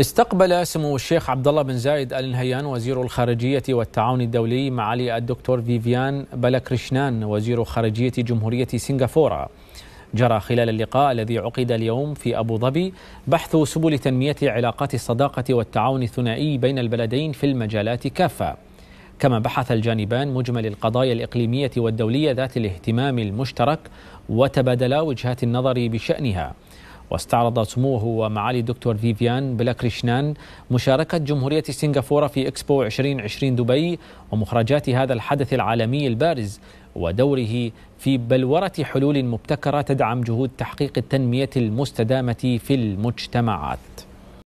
استقبل سمو الشيخ عبد الله بن زايد ال نهيان وزير الخارجيه والتعاون الدولي معالي الدكتور فيفيان بلاكريشنان وزير خارجيه جمهوريه سنغافوره. جرى خلال اللقاء الذي عقد اليوم في ابو ظبي بحث سبل تنميه علاقات الصداقه والتعاون الثنائي بين البلدين في المجالات كافه. كما بحث الجانبان مجمل القضايا الاقليميه والدوليه ذات الاهتمام المشترك وتبادلا وجهات النظر بشانها. واستعرض سموه ومعالي الدكتور فيفيان بلاكريشنان مشاركة جمهورية سنغافورة في إكسبو 2020 دبي ومخرجات هذا الحدث العالمي البارز ودوره في بلورة حلول مبتكرة تدعم جهود تحقيق التنمية المستدامة في المجتمعات